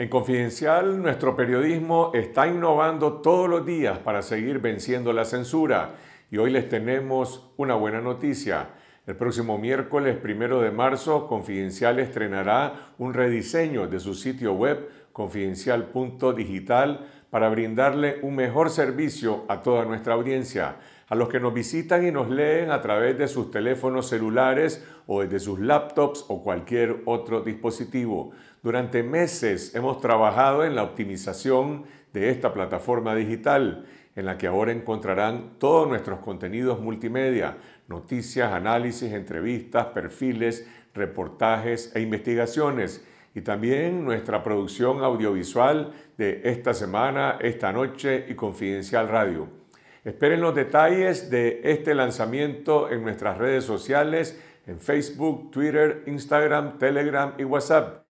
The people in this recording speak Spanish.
En Confidencial, nuestro periodismo está innovando todos los días para seguir venciendo la censura y hoy les tenemos una buena noticia. El próximo miércoles primero de marzo, Confidencial estrenará un rediseño de su sitio web confidencial.digital para brindarle un mejor servicio a toda nuestra audiencia, a los que nos visitan y nos leen a través de sus teléfonos celulares o desde sus laptops o cualquier otro dispositivo. Durante meses hemos trabajado en la optimización de esta plataforma digital, en la que ahora encontrarán todos nuestros contenidos multimedia, noticias, análisis, entrevistas, perfiles, reportajes e investigaciones y también nuestra producción audiovisual de esta semana, esta noche y Confidencial Radio. Esperen los detalles de este lanzamiento en nuestras redes sociales, en Facebook, Twitter, Instagram, Telegram y WhatsApp.